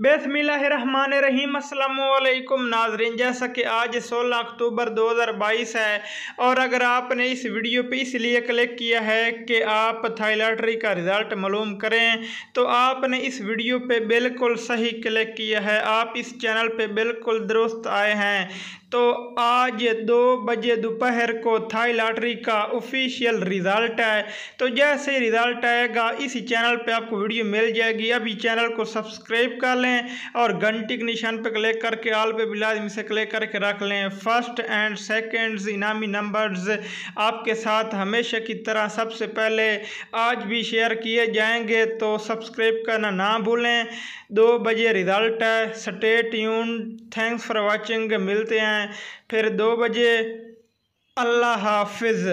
रहीम अल्लाम नाजरीन जैसा कि आज 16 अक्टूबर 2022 है और अगर आपने इस वीडियो पे इसलिए क्लिक किया है कि आप थाइलाटरी का रिज़ल्ट मालूम करें तो आपने इस वीडियो पे बिल्कुल सही क्लिक किया है आप इस चैनल पे बिल्कुल दुरुस्त आए हैं तो आज दो बजे दोपहर को थाई लॉटरी का ऑफिशियल रिज़ल्ट है तो जैसे रिज़ल्ट आएगा इसी चैनल पे आपको वीडियो मिल जाएगी अभी चैनल को सब्सक्राइब कर लें और घंटी के निशान पर क्लिक करके ऑल पे बिलाज में से क्लिक करके रख लें फर्स्ट एंड सेकेंड्स इनामी नंबर्स आपके साथ हमेशा की तरह सबसे पहले आज भी शेयर किए जाएंगे तो सब्सक्राइब करना ना भूलें दो बजे रिजल्ट है स्टेट यून थैंक्स फॉर वॉचिंग मिलते हैं फिर दो बजे अल्लाह हाफिज़